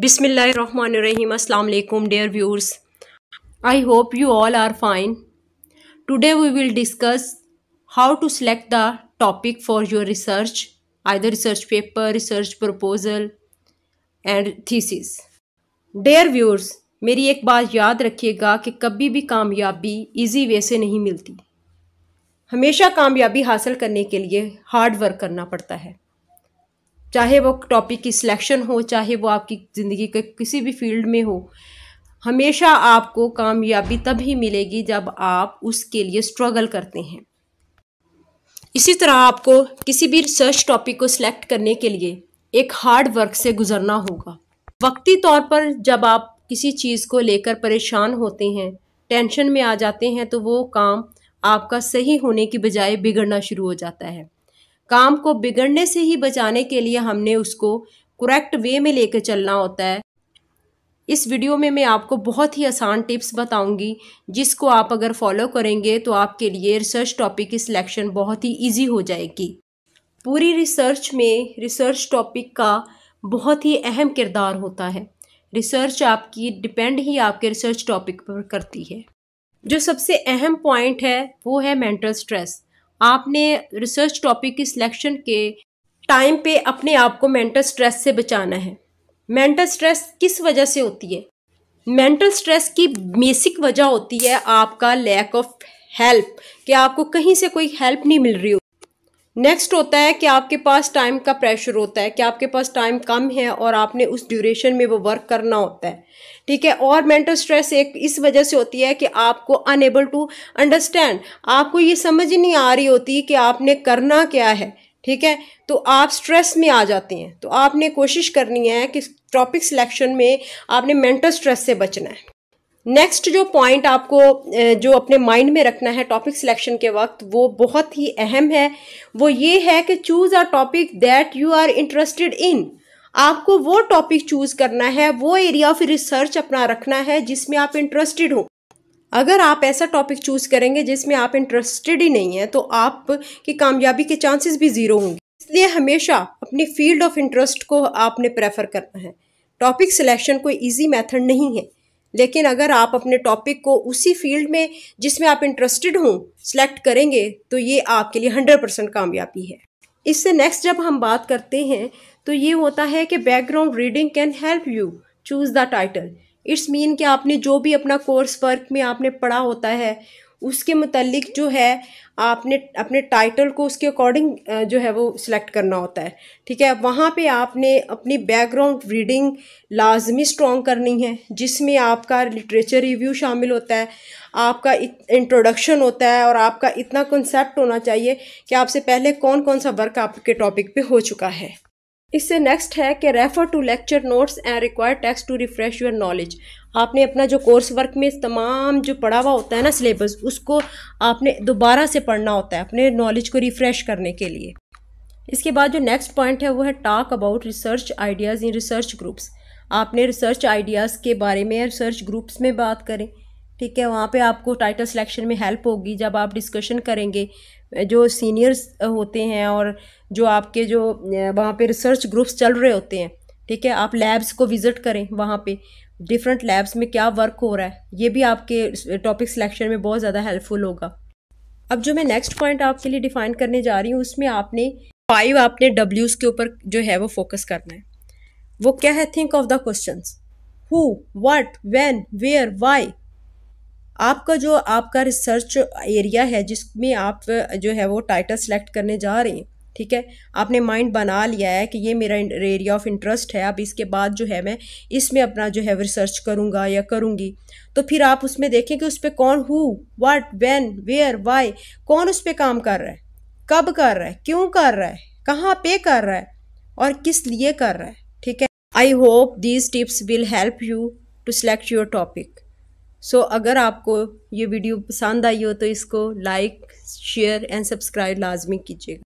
बिसमिल्ल रिम अलकुम dear viewers I hope you all are fine today we will discuss how to select the topic for your research I the research paper research proposal and thesis dear viewers मेरी एक बात याद रखिएगा कि कभी भी कामयाबी ईजी वे से नहीं मिलती हमेशा कामयाबी हासिल करने के लिए हार्ड वर्क करना पड़ता है चाहे वो टॉपिक की सिलेक्शन हो चाहे वो आपकी ज़िंदगी के किसी भी फील्ड में हो हमेशा आपको कामयाबी तभी मिलेगी जब आप उसके लिए स्ट्रगल करते हैं इसी तरह आपको किसी भी रिसर्च टॉपिक को सिलेक्ट करने के लिए एक हार्ड वर्क से गुजरना होगा वक्ती तौर पर जब आप किसी चीज़ को लेकर परेशान होते हैं टेंशन में आ जाते हैं तो वो काम आपका सही होने की बजाय बिगड़ना शुरू हो जाता है काम को बिगड़ने से ही बचाने के लिए हमने उसको करेक्ट वे में लेकर चलना होता है इस वीडियो में मैं आपको बहुत ही आसान टिप्स बताऊंगी जिसको आप अगर फॉलो करेंगे तो आपके लिए रिसर्च टॉपिक की सिलेक्शन बहुत ही इजी हो जाएगी पूरी रिसर्च में रिसर्च टॉपिक का बहुत ही अहम किरदार होता है रिसर्च आपकी डिपेंड ही आपके रिसर्च टॉपिक पर करती है जो सबसे अहम पॉइंट है वो है मेंटल स्ट्रेस आपने रिसर्च टॉपिक की सिलेक्शन के टाइम पे अपने आप को मेंटल स्ट्रेस से बचाना है मेंटल स्ट्रेस किस वजह से होती है मेंटल स्ट्रेस की बेसिक वजह होती है आपका लैक ऑफ हेल्प कि आपको कहीं से कोई हेल्प नहीं मिल रही हो नेक्स्ट होता है कि आपके पास टाइम का प्रेशर होता है कि आपके पास टाइम कम है और आपने उस ड्यूरेशन में वो वर्क करना होता है ठीक है और मेंटल स्ट्रेस एक इस वजह से होती है कि आपको अनएबल टू अंडरस्टैंड आपको ये समझ ही नहीं आ रही होती कि आपने करना क्या है ठीक है तो आप स्ट्रेस में आ जाते हैं तो आपने कोशिश करनी है कि टॉपिक सिलेक्शन में आपने मेंटल स्ट्रेस से बचना है नेक्स्ट जो पॉइंट आपको जो अपने माइंड में रखना है टॉपिक सिलेक्शन के वक्त वो बहुत ही अहम है वो ये है कि choose a topic that you are interested in आपको वो टॉपिक चूज़ करना है वो एरिया ऑफ रिसर्च अपना रखना है जिसमें आप इंटरेस्टेड हो अगर आप ऐसा टॉपिक चूज़ करेंगे जिसमें आप इंटरेस्टेड ही नहीं हैं तो आप की कामयाबी के चांसेस भी ज़ीरो होंगे इसलिए हमेशा अपनी फील्ड ऑफ इंटरेस्ट को आपने प्रेफर करना है टॉपिक सिलेक्शन कोई इजी मेथड नहीं है लेकिन अगर आप अपने टॉपिक को उसी फील्ड में जिसमें आप इंटरेस्टेड हों सेलेक्ट करेंगे तो ये आपके लिए हंड्रेड परसेंट कामयाबी है इससे नेक्स्ट जब हम बात करते हैं तो ये होता है कि background reading can help you choose the title it's mean कि आपने जो भी अपना कोर्स वर्क में आपने पढ़ा होता है उसके मतलब जो है आपने अपने टाइटल को उसके अकॉर्डिंग जो है वो सिलेक्ट करना होता है ठीक है वहाँ पे आपने अपनी बैकग्राउंड रीडिंग लाजमी स्ट्रॉन्ग करनी है जिसमें आपका लिटरेचर रिव्यू शामिल होता है आपका इंट्रोडक्शन होता है और आपका इतना कंसेप्ट होना चाहिए कि आपसे पहले कौन कौन सा वर्क आपके टॉपिक पे हो चुका है इससे नेक्स्ट है कि refer to lecture notes and required text to refresh your knowledge आपने अपना जो कोर्स वर्क में तमाम जो पढ़ा हुआ होता है ना सिलेबस उसको आपने दोबारा से पढ़ना होता है अपने नॉलेज को रिफ़्रेश करने के लिए इसके बाद जो नेक्स्ट पॉइंट है वो है talk about research ideas in research groups आपने रिसर्च आइडियाज़ के बारे में रिसर्च ग्रुप्स में बात करें ठीक है वहाँ पे आपको टाइटल सिलेक्शन में हेल्प होगी जब आप डिस्कशन करेंगे जो सीनियर्स होते हैं और जो आपके जो वहाँ पे रिसर्च ग्रुप्स चल रहे होते हैं ठीक है आप लैब्स को विज़िट करें वहाँ पे डिफरेंट लैब्स में क्या वर्क हो रहा है ये भी आपके टॉपिक सिलेक्शन में बहुत ज़्यादा हेल्पफुल होगा अब जो मैं नेक्स्ट पॉइंट आपके लिए डिफ़ाइन करने जा रही हूँ उसमें आपने फाइव आपने डब्ल्यूज़ के ऊपर जो है वो फोकस करना है वो क्या है think of the question who what when where why आपका जो आपका रिसर्च एरिया है जिसमें आप जो है वो टाइटल सेलेक्ट करने जा रहे हैं ठीक है आपने माइंड बना लिया है कि ये मेरा एरिया ऑफ इंटरेस्ट है अब इसके बाद जो है मैं इसमें अपना जो है रिसर्च करूँगा या करूँगी तो फिर आप उसमें देखें कि उस पर कौन who what when where why कौन उस पर काम कर रहा है कब कर रहा है क्यों कर रहा है कहाँ पे कर रहा है और किस लिए कर रहा है ठीक है I hope these tips will help you to select your topic so so, अगर आपको ये वीडियो पसंद आई हो तो इसको लाइक शेयर एंड सब्सक्राइब लाजमी कीजिएगा